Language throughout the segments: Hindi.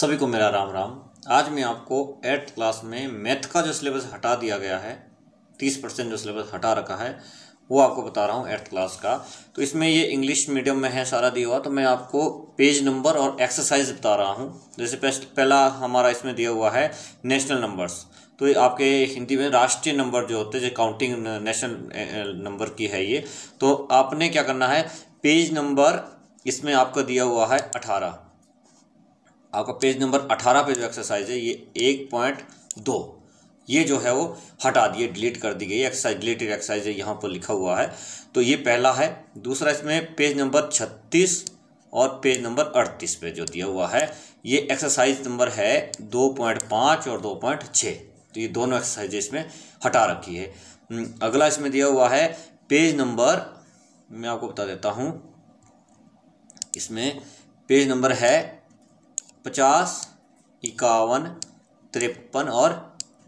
सभी को मेरा राम राम आज मैं आपको एट्थ क्लास में मैथ का जो सिलेबस हटा दिया गया है तीस परसेंट जो सिलेबस हटा रखा है वो आपको बता रहा हूँ एट्थ क्लास का तो इसमें ये इंग्लिश मीडियम में है सारा दिया हुआ तो मैं आपको पेज नंबर और एक्सरसाइज बता रहा हूँ जैसे पहला हमारा इसमें दिया हुआ है नेशनल नंबर्स तो आपके हिंदी में राष्ट्रीय नंबर जो होते हैं जो काउंटिंग नेशनल नंबर की है ये तो आपने क्या करना है पेज नंबर इसमें आपका दिया हुआ है अठारह आपका पेज नंबर अठारह पे जो एक्सरसाइज है ये एक पॉइंट दो ये जो है वो हटा दिए डिलीट कर दी गई एक्सरसाइज डिलीटेड एक्सरसाइज यहाँ पर लिखा हुआ है तो ये पहला है दूसरा इसमें पेज नंबर छत्तीस और पेज नंबर अड़तीस पे जो दिया हुआ है ये एक्सरसाइज नंबर है दो पॉइंट पाँच और दो पॉइंट छः तो ये दोनों एक्सरसाइज इसमें हटा रखी है हम्म, अगला इसमें दिया हुआ है पेज नंबर मैं आपको बता देता हूँ इसमें पेज नंबर है पचास इक्यावन तिरपन और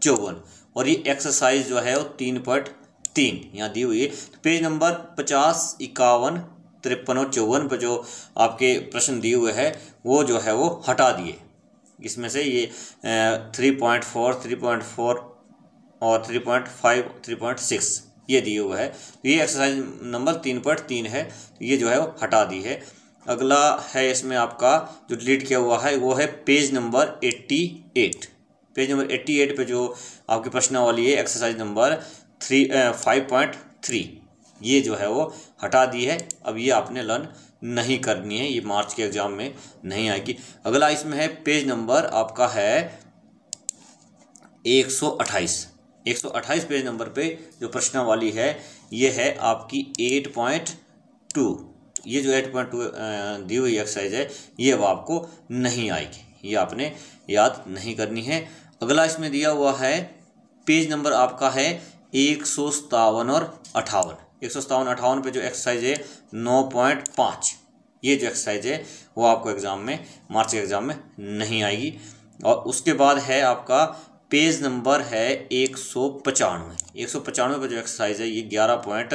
चौवन और ये एक्सरसाइज जो है वो तीन पॉइंट तीन यहाँ दी हुई है तो पेज नंबर पचास इक्यावन तिरपन और चौवन पर जो आपके प्रश्न दिए हुए हैं वो जो है वो हटा दिए इसमें से ये three point four three point four और three point five three point six ये दिए हुए है तो ये एक्सरसाइज नंबर तीन पॉइंट तीन है तो ये जो है वो हटा दी है अगला है इसमें आपका जो डिलीट किया हुआ है वो है page number eighty eight page number eighty eight पर जो आपकी प्रश्नावली है exercise number three five point three ये जो है वो हटा दी है अब ये आपने लर्न नहीं करनी है ये मार्च के एग्ज़ाम में नहीं आएगी अगला इसमें है पेज नंबर आपका है एक सौ अट्ठाईस एक सौ अट्ठाईस पेज नंबर पे जो प्रश्नावली है ये है आपकी एट पॉइंट टू ये जो एट पॉइंट टू दी हुई एक्सरसाइज है ये अब आपको नहीं आएगी ये आपने याद नहीं करनी है अगला इसमें दिया हुआ है पेज नंबर आपका है एक सौ सतावन और अठावन एक सौ सतावन अठावन पे जो एक्सरसाइज है नौ पॉइंट पाँच ये जो एक्सरसाइज है वो आपको एग्ज़ाम में मार्च के एग्ज़ाम में नहीं आएगी और उसके बाद है आपका पेज नंबर है एक सौ पचानवे एक सौ पचानवे पर जो एक्सरसाइज है ये ग्यारह पॉइंट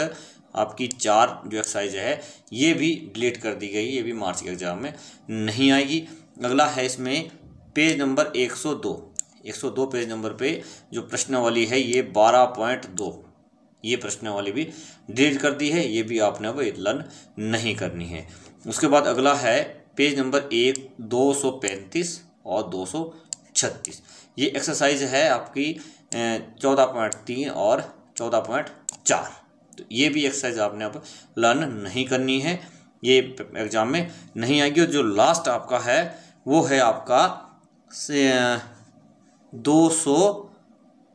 आपकी चार जो एक्सरसाइज है ये भी डिलीट कर दी गई ये भी मार्च के एग्ज़ाम में नहीं आएगी अगला है इसमें पेज नंबर एक सौ दो एक सौ दो पेज नंबर पे जो प्रश्नवाली है ये बारह पॉइंट दो ये वाली भी डिलीट कर दी है ये भी आपने अब लर्न नहीं करनी है उसके बाद अगला है पेज नंबर एक दो सौ पैंतीस और दो सौ छत्तीस ये एक्सरसाइज है आपकी चौदह पॉइंट तीन और चौदह पॉइंट चार तो ये भी एक्सरसाइज आपने अब लर्न नहीं करनी है ये एग्ज़ाम में नहीं आएगी और जो लास्ट आपका है वो है आपका से दो सौ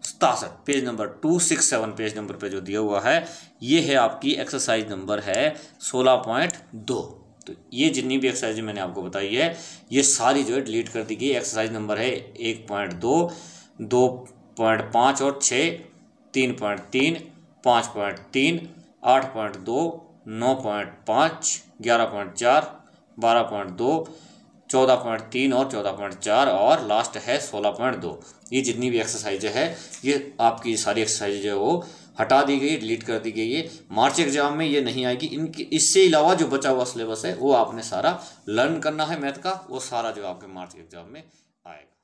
सतासठ page number two six seven page number पे जो दिया हुआ है ये है आपकी एक्सरसाइज नंबर है सोलह पॉइंट दो तो ये जितनी भी एक्सरसाइज मैंने आपको बताई है ये सारी जो है डिलीट कर दी गई एक्सरसाइज नंबर है एक पॉइंट दो दो पॉइंट पाँच और छः तीन पॉइंट तीन पाँच पॉइंट तीन आठ पॉइंट दो नौ पॉइंट पाँच ग्यारह पॉइंट चार बारह पॉइंट दो चौदह पॉइंट तीन और चौदह पॉइंट चार और लास्ट है सोलह पॉइंट दो ये जितनी भी एक्सरसाइज है ये आपकी सारी एक्सरसाइज जो है वो हटा दी गई डिलीट कर दी गई है मार्च एग्जाम में ये नहीं आएगी इनके इससे अलावा जो बचा हुआ सिलेबस है वो आपने सारा लर्न करना है मैथ का वो सारा जो आपके मार्च एग्जाम में आएगा